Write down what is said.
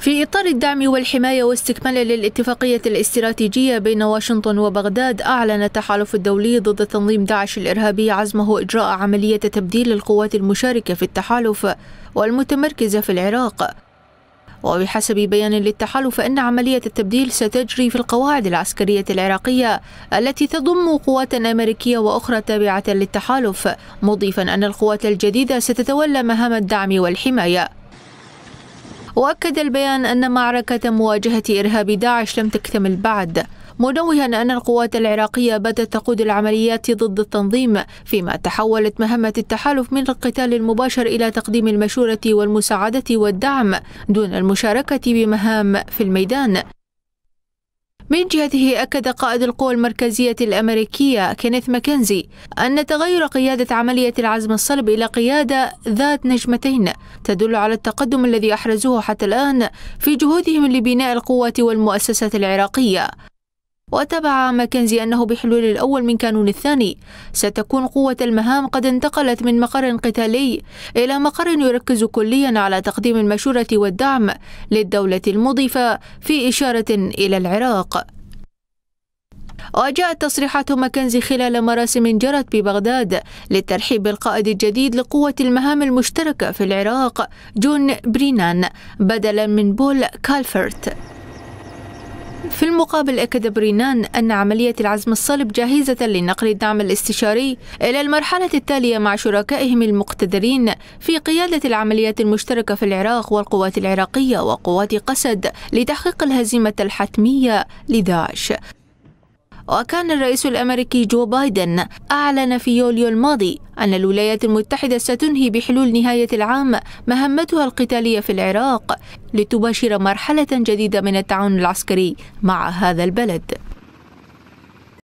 في إطار الدعم والحماية واستكمالا للاتفاقية الاستراتيجية بين واشنطن وبغداد أعلن التحالف الدولي ضد تنظيم داعش الإرهابي عزمه إجراء عملية تبديل القوات المشاركة في التحالف والمتمركزة في العراق وبحسب بيان للتحالف فإن عملية التبديل ستجري في القواعد العسكرية العراقية التي تضم قوات أمريكية وأخرى تابعة للتحالف مضيفا أن القوات الجديدة ستتولى مهام الدعم والحماية وأكد البيان أن معركة مواجهة إرهاب داعش لم تكتمل بعد منوها أن القوات العراقية بدأت تقود العمليات ضد التنظيم فيما تحولت مهمة التحالف من القتال المباشر إلى تقديم المشورة والمساعدة والدعم دون المشاركة بمهام في الميدان من جهته أكد قائد القوى المركزية الأمريكية كينيث ماكنزي أن تغير قيادة عملية العزم الصلب إلى قيادة ذات نجمتين تدل على التقدم الذي أحرزوه حتى الآن في جهودهم لبناء القوات والمؤسسات العراقية وتبع ماكنزي أنه بحلول الأول من كانون الثاني ستكون قوة المهام قد انتقلت من مقر قتالي إلى مقر يركز كليا على تقديم المشورة والدعم للدولة المضيفة في إشارة إلى العراق وجاءت تصريحات ماكنزي خلال مراسم جرت ببغداد للترحيب بالقائد الجديد لقوة المهام المشتركة في العراق جون برينان بدلا من بول كالفرت في المقابل أكد برينان أن عملية العزم الصلب جاهزة لنقل الدعم الاستشاري إلى المرحلة التالية مع شركائهم المقتدرين في قيادة العمليات المشتركة في العراق والقوات العراقية وقوات قسد لتحقيق الهزيمة الحتمية لداعش وكان الرئيس الأمريكي جو بايدن أعلن في يوليو الماضي أن الولايات المتحدة ستنهي بحلول نهاية العام مهمتها القتالية في العراق لتباشر مرحلة جديدة من التعاون العسكري مع هذا البلد